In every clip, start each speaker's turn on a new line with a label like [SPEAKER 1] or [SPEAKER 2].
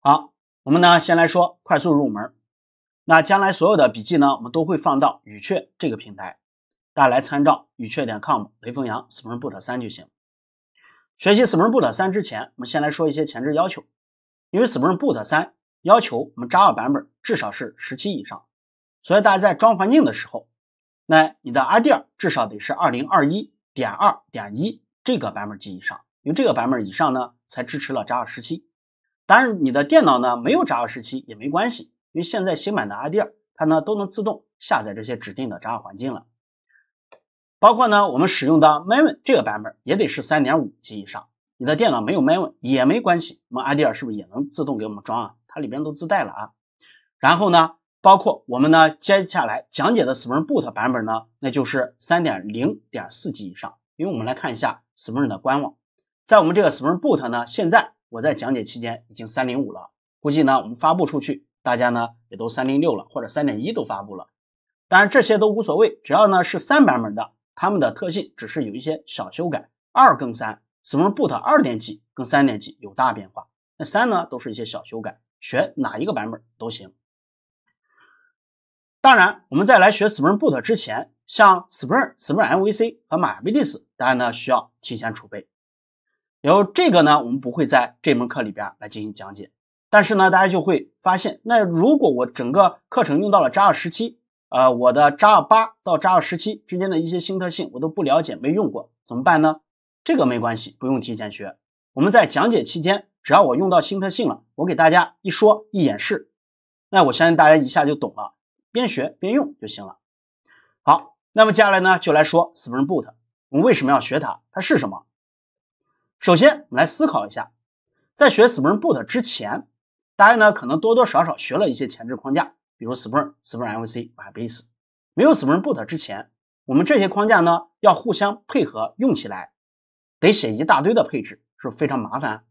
[SPEAKER 1] 好，我们呢先来说快速入门。那将来所有的笔记呢，我们都会放到语雀这个平台，大家来参照语雀点 com 雷锋阳 Spring Boot 三就行。学习 Spring Boot 三之前，我们先来说一些前置要求。因为 Spring Boot 三要求我们 Java 版本至少是十七以上，所以大家在装环境的时候，那你的 IDEA 至少得是二零二一点二点一这个版本及以上，因为这个版本以上呢才支持了 Java 十七。当然，你的电脑呢没有 Java 十七也没关系，因为现在新版的 IDE 它呢都能自动下载这些指定的 Java 环境了。包括呢我们使用的 Maven 这个版本也得是三点五及以上。你的电脑没有 Maven 也没关系，我们 IDE 是不是也能自动给我们装啊？它里边都自带了啊。然后呢，包括我们呢接下来讲解的 Spring Boot 版本呢，那就是三点零点四及以上。因为我们来看一下 Spring 的官网，在我们这个 Spring Boot 呢现在。我在讲解期间已经三零五了，估计呢我们发布出去，大家呢也都三零六了，或者三点一都发布了。当然这些都无所谓，只要呢是三版本的，它们的特性只是有一些小修改。二更三，Spring Boot 二点几跟三点几有大变化，那三呢都是一些小修改，学哪一个版本都行。当然我们在来学 Spring Boot 之前，像 Spring、Spring MVC 和 MyBatis，大家呢需要提前储备。然后这个呢，我们不会在这门课里边来进行讲解，但是呢，大家就会发现，那如果我整个课程用到了扎 a 十七，呃，我的扎 a 八到扎 a 十七之间的一些新特性，我都不了解，没用过，怎么办呢？这个没关系，不用提前学。我们在讲解期间，只要我用到新特性了，我给大家一说一演示，那我相信大家一下就懂了，边学边用就行了。好，那么接下来呢，就来说 Spring Boot，我们为什么要学它？它是什么？首先，我们来思考一下，在学 Spring Boot 之前，大家呢可能多多少少学了一些前置框架，比如 Spring、Spring MVC、m b a s e 没有 Spring Boot 之前，我们这些框架呢要互相配合用起来，得写一大堆的配置，是非常麻烦。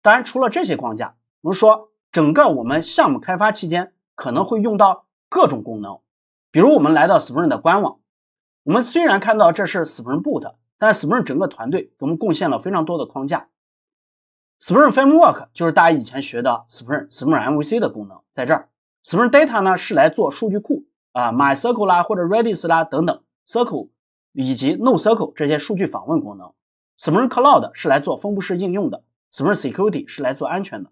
[SPEAKER 1] 当然，除了这些框架，我们说整个我们项目开发期间可能会用到各种功能，比如我们来到 Spring 的官网，我们虽然看到这是 Spring Boot。但 Spring 整个团队给我们贡献了非常多的框架，Spring Framework 就是大家以前学的 Spring Spring MVC 的功能，在这儿，Spring Data 呢是来做数据库啊 MySQL 啦或者 Redis 啦等等 c i s q l 以及 NoSQL 这些数据访问功能，Spring Cloud 是来做分布式应用的，Spring Security 是来做安全的，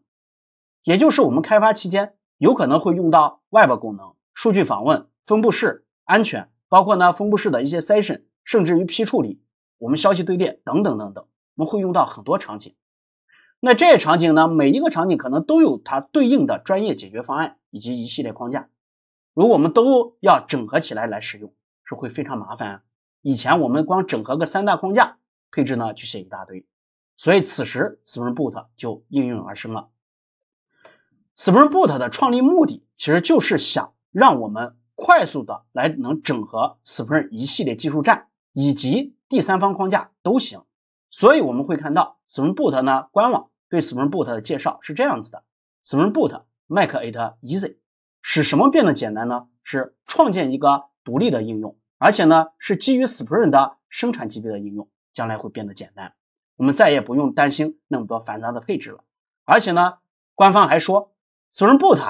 [SPEAKER 1] 也就是我们开发期间有可能会用到 Web 功能、数据访问、分布式、安全，包括呢分布式的一些 Session，甚至于批处理。我们消息队列等等等等，我们会用到很多场景。那这些场景呢？每一个场景可能都有它对应的专业解决方案以及一系列框架。如果我们都要整合起来来使用，是会非常麻烦啊。以前我们光整合个三大框架配置呢，就写一大堆。所以此时 Spring Boot 就应运而生了。Spring Boot 的创立目的其实就是想让我们快速的来能整合 Spring 一系列技术栈以及。第三方框架都行，所以我们会看到 Spring Boot 呢官网对 Spring Boot 的介绍是这样子的：Spring Boot Make It Easy，使什么变得简单呢？是创建一个独立的应用，而且呢是基于 Spring 的生产级别的应用，将来会变得简单。我们再也不用担心那么多繁杂的配置了。而且呢，官方还说 Spring Boot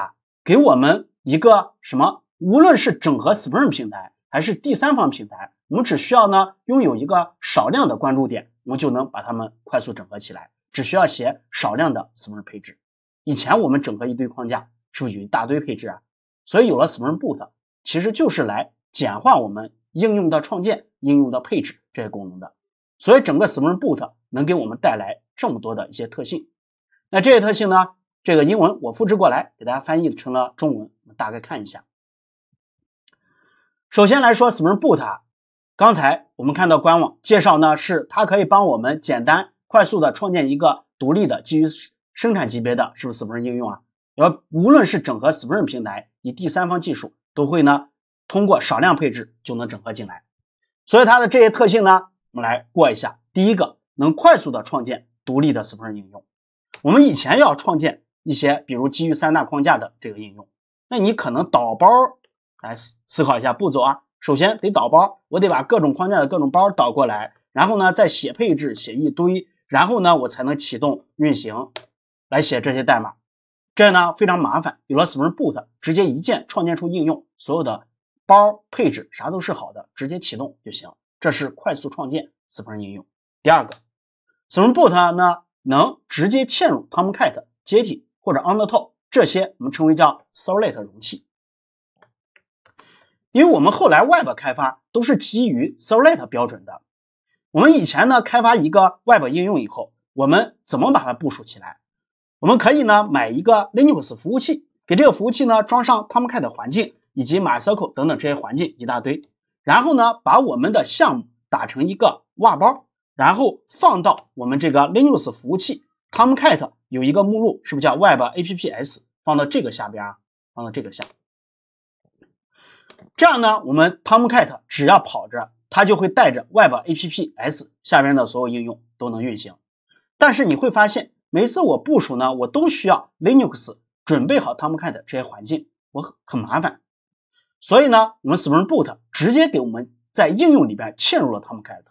[SPEAKER 1] 给我们一个什么？无论是整合 Spring 平台，还是第三方平台。我们只需要呢拥有一个少量的关注点，我们就能把它们快速整合起来。只需要写少量的 Spring 配置。以前我们整合一堆框架，是不是有一大堆配置啊？所以有了 Spring Boot，其实就是来简化我们应用的创建、应用的配置这些功能的。所以整个 Spring Boot 能给我们带来这么多的一些特性。那这些特性呢？这个英文我复制过来，给大家翻译成了中文，我们大概看一下。首先来说 Spring Boot 啊。刚才我们看到官网介绍呢，是它可以帮我们简单快速的创建一个独立的基于生产级别的是不是 Spring 应用啊？要无论是整合 Spring 平台，以第三方技术都会呢，通过少量配置就能整合进来。所以它的这些特性呢，我们来过一下。第一个，能快速的创建独立的 Spring 应用。我们以前要创建一些，比如基于三大框架的这个应用，那你可能导包来思思考一下步骤啊。首先得导包，我得把各种框架的各种包导过来，然后呢再写配置写一堆，然后呢我才能启动运行，来写这些代码，这呢非常麻烦。有了 Spring Boot，直接一键创建出应用，所有的包、配置啥都是好的，直接启动就行这是快速创建 Spring 应用。第二个，Spring Boot 呢能直接嵌入 Tomcat、接体或者 Undertow 这些，我们称为叫 s o l i d 容器。因为我们后来 Web 开发都是基于 Servlet 标准的。我们以前呢开发一个 Web 应用以后，我们怎么把它部署起来？我们可以呢买一个 Linux 服务器，给这个服务器呢装上 Tomcat 环境以及 MySQL 等等这些环境一大堆。然后呢把我们的项目打成一个 w 包，然后放到我们这个 Linux 服务器 Tomcat 有一个目录，是不是叫 WebApps？放到这个下边啊，放到这个下。这样呢，我们 Tomcat 只要跑着，它就会带着 Web A P P S 下边的所有应用都能运行。但是你会发现，每次我部署呢，我都需要 Linux 准备好 Tomcat 这些环境，我很很麻烦。所以呢，我们 Spring Boot 直接给我们在应用里边嵌入了 Tomcat，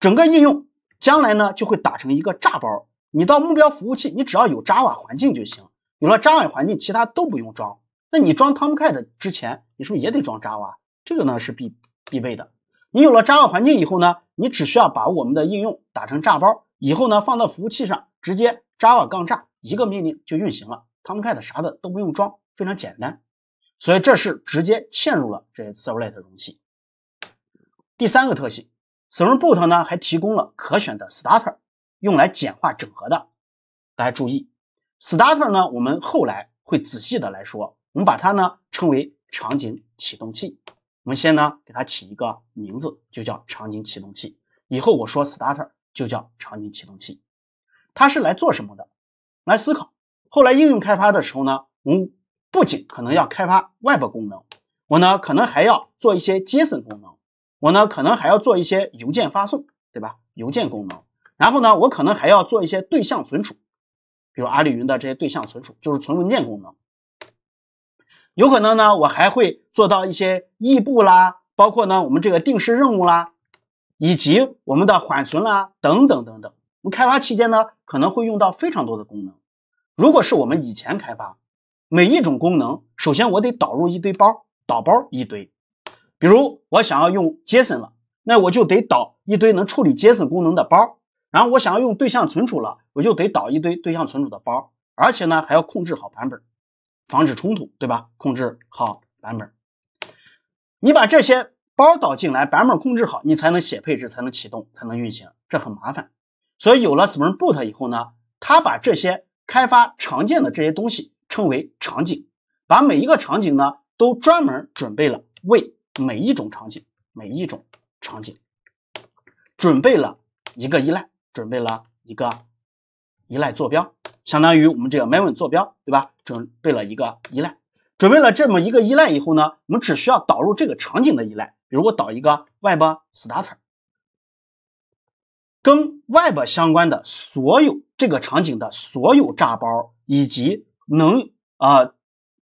[SPEAKER 1] 整个应用将来呢就会打成一个炸包。你到目标服务器，你只要有 Java 环境就行。有了 Java 环境，其他都不用装。那你装 Tomcat 之前。你是不是也得装 Java？这个呢是必必备的。你有了 Java 环境以后呢，你只需要把我们的应用打成炸包，以后呢放到服务器上，直接 Java 杠炸一个命令就运行了。Tomcat 啥的都不用装，非常简单。所以这是直接嵌入了这 Servlet 容器。第三个特性 s e r v o o t 呢还提供了可选的 starter，用来简化整合的。大家注意，starter 呢我们后来会仔细的来说，我们把它呢称为。场景启动器，我们先呢给它起一个名字，就叫场景启动器。以后我说 starter 就叫场景启动器。它是来做什么的？来思考。后来应用开发的时候呢，我不仅可能要开发 Web 功能，我呢可能还要做一些 JSON 功能，我呢可能还要做一些邮件发送，对吧？邮件功能。然后呢，我可能还要做一些对象存储，比如阿里云的这些对象存储，就是存文件功能。有可能呢，我还会做到一些异步啦，包括呢我们这个定时任务啦，以及我们的缓存啦等等等等。我们开发期间呢，可能会用到非常多的功能。如果是我们以前开发，每一种功能，首先我得导入一堆包，导包一堆。比如我想要用 JSON 了，那我就得导一堆能处理 JSON 功能的包。然后我想要用对象存储了，我就得导一堆对象存储的包，而且呢还要控制好版本。防止冲突，对吧？控制好版本，你把这些包导进来，版本控制好，你才能写配置，才能启动，才能运行，这很麻烦。所以有了 Spring Boot 以后呢，它把这些开发常见的这些东西称为场景，把每一个场景呢都专门准备了，为每一种场景，每一种场景准备了一个依赖，准备了一个依赖坐标。相当于我们这个 Maven 坐标，对吧？准备了一个依赖，准备了这么一个依赖以后呢，我们只需要导入这个场景的依赖，比如我导一个 Web Starter，跟 Web 相关的，所有这个场景的所有炸包以及能呃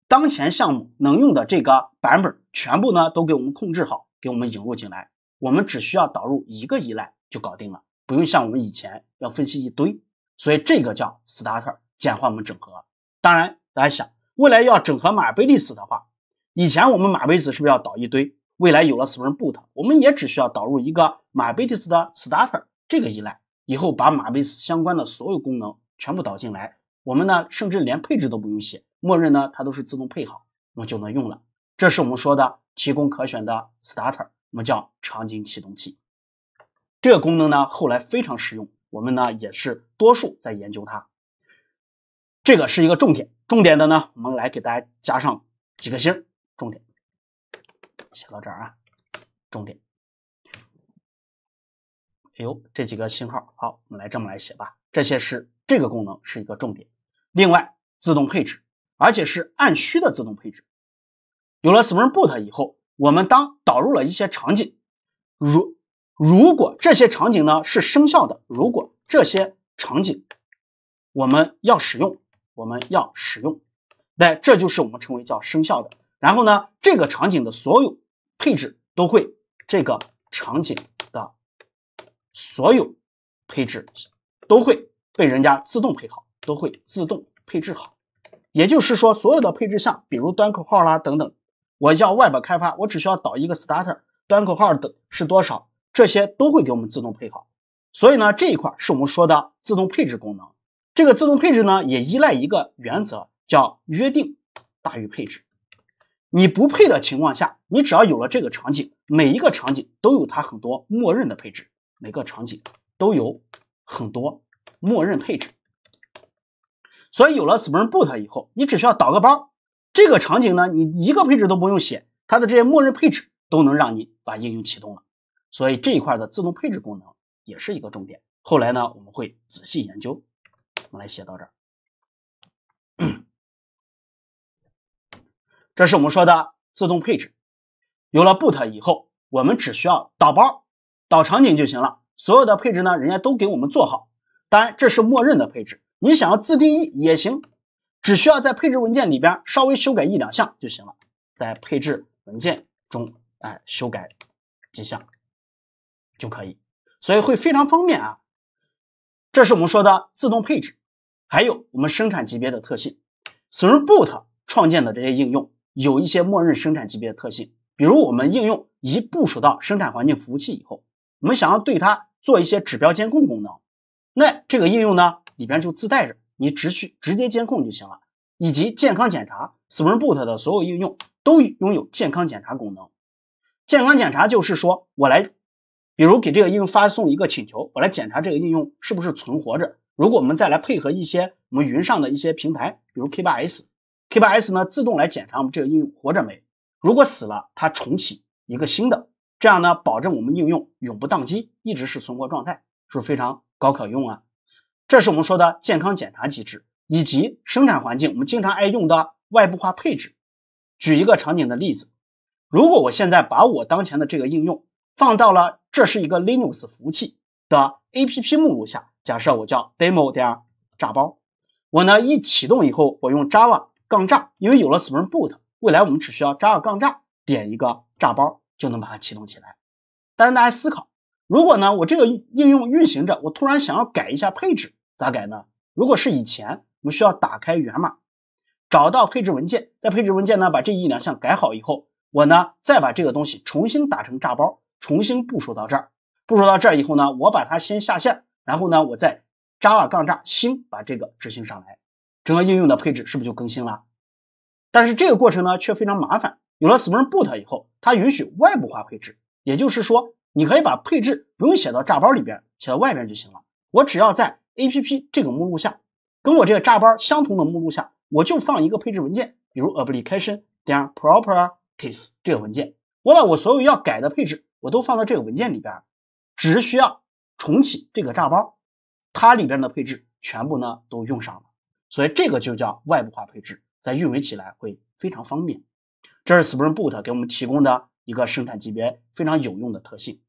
[SPEAKER 1] 当前项目能用的这个版本，全部呢都给我们控制好，给我们引入进来。我们只需要导入一个依赖就搞定了，不用像我们以前要分析一堆。所以这个叫 starter 简化我们整合。当然，大家想未来要整合马贝利斯的话，以前我们马贝斯是不是要导一堆？未来有了 spring boot，我们也只需要导入一个马贝利斯的 starter 这个依赖，以后把马贝斯相关的所有功能全部导进来，我们呢，甚至连配置都不用写，默认呢它都是自动配好，我们就能用了。这是我们说的提供可选的 starter，我们叫场景启动器。这个功能呢，后来非常实用。我们呢也是多数在研究它，这个是一个重点，重点的呢，我们来给大家加上几个星，重点写到这儿啊，重点，哎呦，这几个星号，好，我们来这么来写吧，这些是这个功能是一个重点，另外自动配置，而且是按需的自动配置，有了 Spring Boot 以后，我们当导入了一些场景，如如果这些场景呢是生效的，如果这些场景我们要使用，我们要使用，那这就是我们称为叫生效的。然后呢，这个场景的所有配置都会，这个场景的，所有配置都会被人家自动配好，都会自动配置好。也就是说，所有的配置项，比如端口号啦等等，我要 Web 开发，我只需要导一个 starter，端口号等是多少？这些都会给我们自动配好，所以呢，这一块是我们说的自动配置功能。这个自动配置呢，也依赖一个原则，叫约定大于配置。你不配的情况下，你只要有了这个场景，每一个场景都有它很多默认的配置，每个场景都有很多默认配置。所以有了 Spring Boot 以后，你只需要导个包，这个场景呢，你一个配置都不用写，它的这些默认配置都能让你把应用启动了。所以这一块的自动配置功能也是一个重点。后来呢，我们会仔细研究。我们来写到这儿，这是我们说的自动配置。有了 Boot 以后，我们只需要导包、导场景就行了。所有的配置呢，人家都给我们做好。当然，这是默认的配置，你想要自定义也行，只需要在配置文件里边稍微修改一两项就行了。在配置文件中，哎，修改几项。就可以，所以会非常方便啊！这是我们说的自动配置，还有我们生产级别的特性。Spring Boot 创建的这些应用有一些默认生产级别的特性，比如我们应用一部署到生产环境服务器以后，我们想要对它做一些指标监控功能，那这个应用呢里边就自带着，你只需直接监控就行了。以及健康检查，Spring Boot 的所有应用都拥有健康检查功能。健康检查就是说我来。比如给这个应用发送一个请求，我来检查这个应用是不是存活着。如果我们再来配合一些我们云上的一些平台，比如 K8S，K8S 呢自动来检查我们这个应用活着没。如果死了，它重启一个新的，这样呢保证我们应用永不宕机，一直是存活状态，是不是非常高可用啊？这是我们说的健康检查机制，以及生产环境我们经常爱用的外部化配置。举一个场景的例子，如果我现在把我当前的这个应用，放到了这是一个 Linux 服务器的 A P P 目录下。假设我叫 demo 点炸包，我呢一启动以后，我用 Java 杠炸，因为有了 Spring Boot，未来我们只需要 Java 杠炸点一个炸包就能把它启动起来。但是大家思考，如果呢我这个应用运行着，我突然想要改一下配置，咋改呢？如果是以前，我们需要打开源码，找到配置文件，在配置文件呢把这一两项改好以后，我呢再把这个东西重新打成炸包。重新部署到这儿，部署到这儿以后呢，我把它先下线，然后呢，我再 Java 杠炸新把这个执行上来，整个应用的配置是不是就更新了？但是这个过程呢却非常麻烦。有了 Spring Boot 以后，它允许外部化配置，也就是说，你可以把配置不用写到炸包里边，写到外边就行了。我只要在 app 这个目录下，跟我这个炸包相同的目录下，我就放一个配置文件，比如 application. 点 properties 这个文件，我把我所有要改的配置。我都放到这个文件里边，只需要重启这个炸包，它里边的配置全部呢都用上了，所以这个就叫外部化配置，在运维起来会非常方便。这是 Spring Boot 给我们提供的一个生产级别非常有用的特性。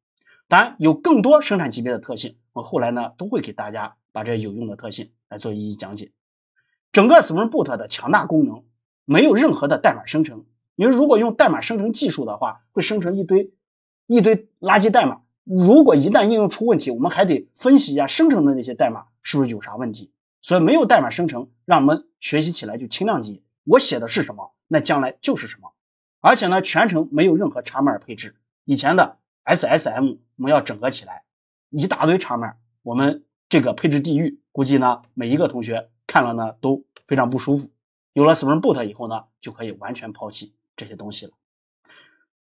[SPEAKER 1] 当然有更多生产级别的特性，我后来呢都会给大家把这有用的特性来做一一讲解。整个 Spring Boot 的强大功能没有任何的代码生成，因为如果用代码生成技术的话，会生成一堆。一堆垃圾代码，如果一旦应用出问题，我们还得分析一下生成的那些代码是不是有啥问题。所以没有代码生成，让我们学习起来就轻量级。我写的是什么，那将来就是什么。而且呢，全程没有任何插面配置。以前的 SSM，我们要整合起来，一大堆插面，我们这个配置地域，估计呢每一个同学看了呢都非常不舒服。有了 Spring Boot 以后呢，就可以完全抛弃这些东西了。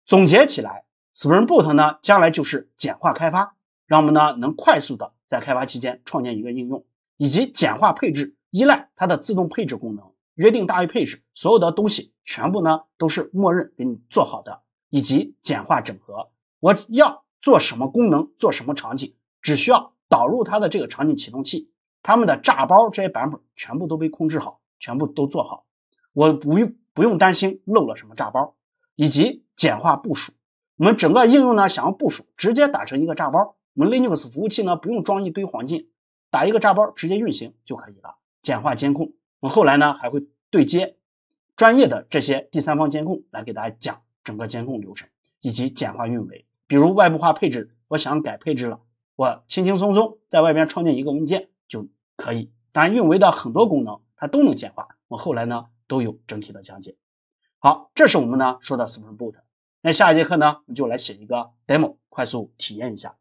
[SPEAKER 1] 总结起来。Spring Boot 呢，将来就是简化开发，让我们呢能快速的在开发期间创建一个应用，以及简化配置依赖它的自动配置功能，约定大于配置，所有的东西全部呢都是默认给你做好的，以及简化整合。我要做什么功能，做什么场景，只需要导入它的这个场景启动器，他们的炸包这些版本全部都被控制好，全部都做好，我不用不用担心漏了什么炸包，以及简化部署。我们整个应用呢，想要部署，直接打成一个炸包，我们 Linux 服务器呢不用装一堆环境，打一个炸包直接运行就可以了，简化监控。我后来呢还会对接专业的这些第三方监控，来给大家讲整个监控流程以及简化运维。比如外部化配置，我想改配置了，我轻轻松松在外边创建一个文件就可以。当然运维的很多功能它都能简化，我后来呢都有整体的讲解。好，这是我们呢说的 s p r i n g Boot。那下一节课呢，我们就来写一个 demo，快速体验一下。